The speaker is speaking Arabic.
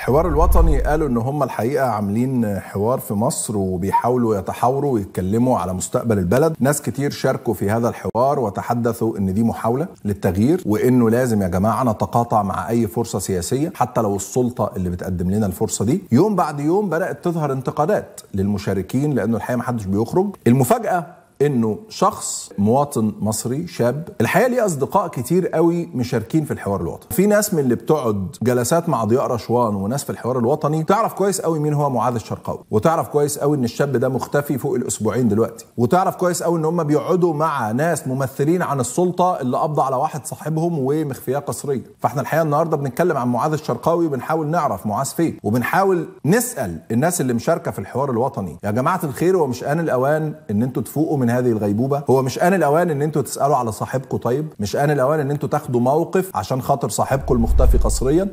الحوار الوطني قالوا ان هم الحقيقه عاملين حوار في مصر وبيحاولوا يتحاوروا ويتكلموا على مستقبل البلد، ناس كتير شاركوا في هذا الحوار وتحدثوا ان دي محاوله للتغيير وانه لازم يا جماعه نتقاطع مع اي فرصه سياسيه حتى لو السلطه اللي بتقدم لنا الفرصه دي، يوم بعد يوم بدات تظهر انتقادات للمشاركين لانه الحقيقه ما حدش بيخرج، المفاجاه انه شخص مواطن مصري شاب الحقيقه ليه اصدقاء كتير قوي مشاركين في الحوار الوطني في ناس من اللي بتقعد جلسات مع ضياء رشوان وناس في الحوار الوطني تعرف كويس قوي مين هو معاذ الشرقاوي وتعرف كويس قوي ان الشاب ده مختفي فوق الاسبوعين دلوقتي وتعرف كويس قوي ان هم بيقعدوا مع ناس ممثلين عن السلطه اللي قبض على واحد صاحبهم ومخفياه قسريه فاحنا الحقيقه النهارده بنتكلم عن معاذ الشرقاوي وبنحاول نعرف معاذ فين وبنحاول نسال الناس اللي مشاركه في الحوار الوطني يا جماعه الخير هو مش ان الاوان ان انتوا تفوقوا من من هذه الغيبوبه هو مش ان الاوان ان انتوا تسالوا على صاحبكم طيب مش ان الاوان ان انتوا تاخدوا موقف عشان خاطر صاحبكم المختفي قصريا